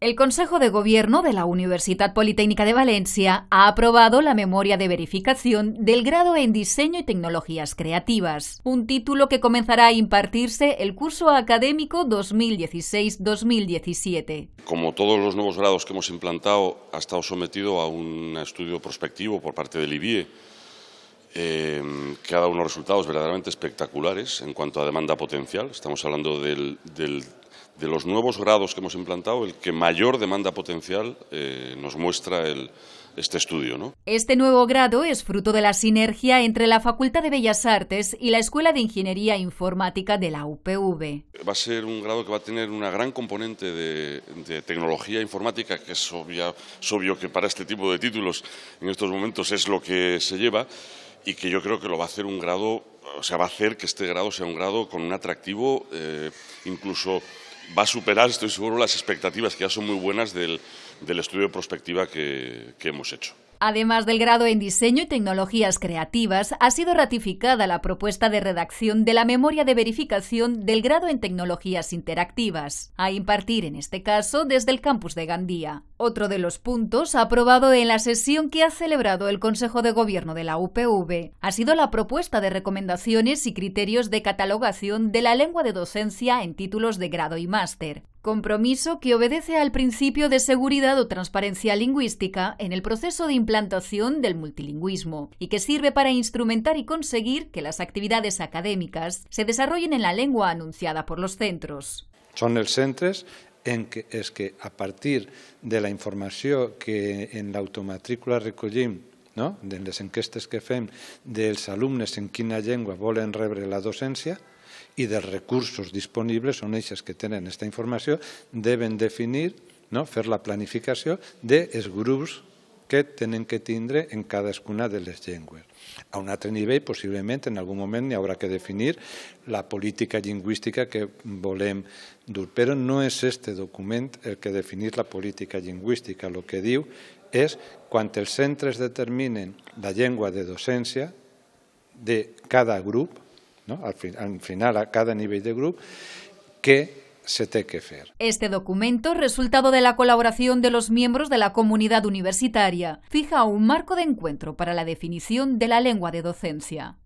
El Consejo de Gobierno de la Universidad Politécnica de Valencia ha aprobado la memoria de verificación del grado en Diseño y Tecnologías Creativas, un título que comenzará a impartirse el curso académico 2016-2017. Como todos los nuevos grados que hemos implantado, ha estado sometido a un estudio prospectivo por parte del IBIE, eh, que ha dado unos resultados verdaderamente espectaculares en cuanto a demanda potencial. Estamos hablando del de los nuevos grados que hemos implantado, el que mayor demanda potencial eh, nos muestra este estudio. ¿no? Este nuevo grado es fruto de la sinergia entre la Facultad de Bellas Artes y la Escuela de Ingeniería Informática de la UPV. Va a ser un grado que va a tener una gran componente de, tecnología informática, que es, obvio que para este tipo de títulos en estos momentos es lo que se lleva, y que yo creo que lo va a hacer un grado, o sea, va a hacer que este grado sea un grado con un atractivo eh, incluso va a superar, estoy seguro, las expectativas que ya son muy buenas del, del estudio de prospectiva que, que hemos hecho. Además del grado en Diseño y Tecnologías Creativas, ha sido ratificada la propuesta de redacción de la memoria de verificación del grado en Tecnologías Interactivas, a impartir en este caso desde el campus de Gandía. Otro de los puntos aprobado en la sesión que ha celebrado el Consejo de Gobierno de la UPV ha sido la propuesta de recomendaciones y criterios de catalogación de la lengua de docencia en títulos de grado y máster, compromiso que obedece al principio de seguridad o transparencia lingüística en el proceso de implantación del multilingüismo y que sirve para instrumentar y conseguir que las actividades académicas se desarrollen en la lengua anunciada por los centros. Son los centres en que, es que a partir de la información que en la automatrícula recollim no? de les enquestes que fem dels alumnes en quina llengua volen rebre la docència i dels recursos disponibles, són eixes que tenen aquesta informació, deben definir, no? fer la planificació dels grups que tenen que tindre en cadascuna de les llengües. A un altre nivell, possiblement, en algun moment n'hi haurà que definir la política lingüística que volem dur, però no és este document el que definir la política lingüística. El que diu és quan els centres determinen la llengua de docència de cada grup, no? al, final, a cada nivell de grup, que Este documento, resultado de la colaboración de los miembros de la comunidad universitaria, fija un marco de encuentro para la definición de la lengua de docencia.